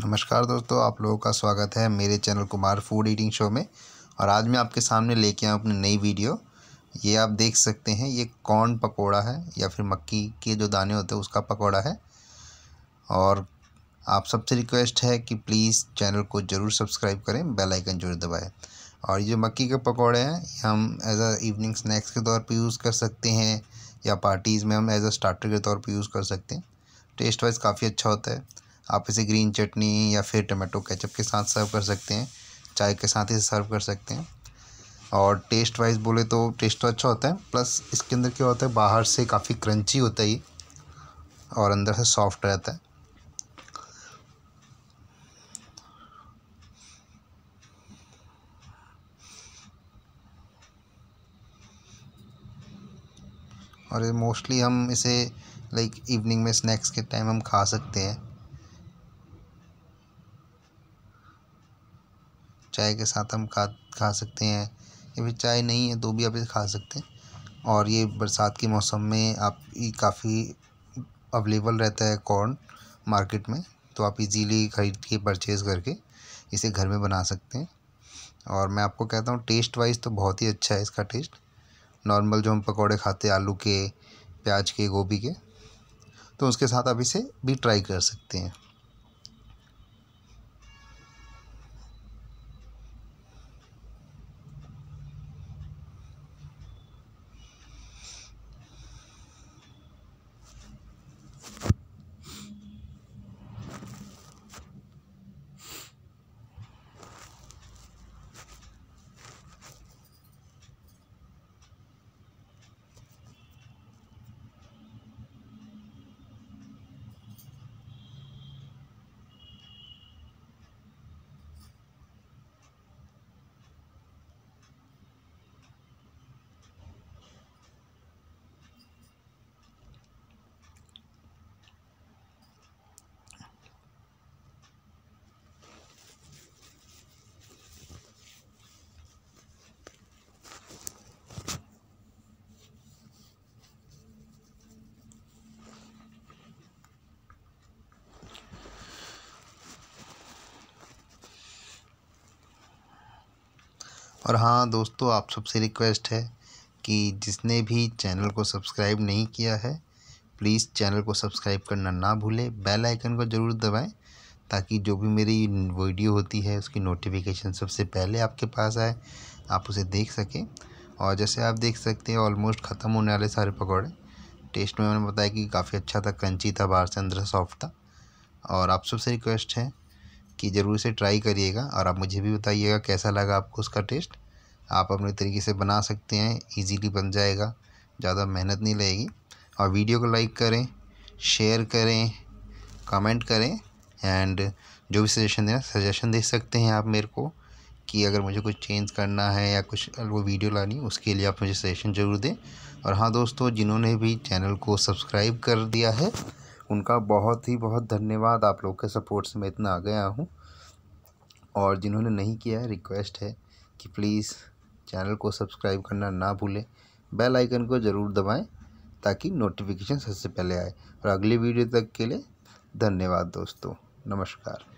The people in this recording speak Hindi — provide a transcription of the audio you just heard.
नमस्कार दोस्तों आप लोगों का स्वागत है मेरे channel Kumar food eating show में और आज मैं आपके सामने लेके आया अपनी नई वीडियो ये आप देख सकते हैं ये कॉर्न पकोड़ा है या फिर मक्की के जो दाने होते हैं उसका पकोड़ा है और आप सबसे रिक्वेस्ट है कि प्लीज़ चैनल को ज़रूर सब्सक्राइब करें बेल आइकन जरूर दबाएँ और ये जो मक्की के पकौड़े हैं हम एज अ इवनिंग स्नैक्स के तौर पर यूज़ कर सकते हैं या पार्टीज़ में हम एज अ स्टार्टर के तौर पर यूज़ कर सकते हैं टेस्ट वाइज काफ़ी अच्छा होता है आप इसे ग्रीन चटनी या फिर टमाटो केचप के साथ सर्व कर सकते हैं चाय के साथ इसे सर्व कर सकते हैं और टेस्ट वाइज बोले तो टेस्ट तो अच्छा होता है प्लस इसके अंदर क्या होता है बाहर से काफ़ी क्रंची होता है और अंदर से सॉफ्ट रहता है और मोस्टली हम इसे लाइक इवनिंग में स्नैक्स के टाइम हम खा सकते हैं चाय के साथ हम खा खा सकते हैं या फिर चाय नहीं है तो भी आप इसे खा सकते हैं और ये बरसात के मौसम में आप काफ़ी अवेलेबल रहता है कॉर्न मार्केट में तो आप इजीली ख़रीद के परचेज़ करके इसे घर में बना सकते हैं और मैं आपको कहता हूँ टेस्ट वाइज तो बहुत ही अच्छा है इसका टेस्ट नॉर्मल जो हम पकौड़े खाते हैं आलू के प्याज के गोभी के तो उसके साथ आप इसे भी ट्राई कर सकते हैं और हाँ दोस्तों आप सबसे रिक्वेस्ट है कि जिसने भी चैनल को सब्सक्राइब नहीं किया है प्लीज़ चैनल को सब्सक्राइब करना ना भूलें बेल आइकन को ज़रूर दबाएं ताकि जो भी मेरी वीडियो होती है उसकी नोटिफिकेशन सबसे पहले आपके पास आए आप उसे देख सकें और जैसे आप देख सकते हैं ऑलमोस्ट ख़त्म होने वाले सारे पकौड़े टेस्ट में मैंने बताया कि काफ़ी अच्छा था क्रंची था बाहर से अंदर सॉफ्ट था और आप सबसे रिक्वेस्ट है कि ज़रूर से ट्राई करिएगा और आप मुझे भी बताइएगा कैसा लगा आपको उसका टेस्ट आप अपने तरीके से बना सकते हैं इजीली बन जाएगा ज़्यादा मेहनत नहीं लगेगी और वीडियो को लाइक करें शेयर करें कमेंट करें एंड जो भी सजेशन देना सजेशन दे सकते हैं आप मेरे को कि अगर मुझे कुछ चेंज करना है या कुछ वो वीडियो लानी उसके लिए आप मुझे सजेशन ज़रूर दें और हाँ दोस्तों जिन्होंने भी चैनल को सब्सक्राइब कर दिया है उनका बहुत ही बहुत धन्यवाद आप लोग के सपोर्ट से मैं इतना आ गया हूँ और जिन्होंने नहीं किया है रिक्वेस्ट है कि प्लीज़ चैनल को सब्सक्राइब करना ना भूलें बेल आइकन को ज़रूर दबाएं ताकि नोटिफिकेशन सबसे पहले आए और अगली वीडियो तक के लिए धन्यवाद दोस्तों नमस्कार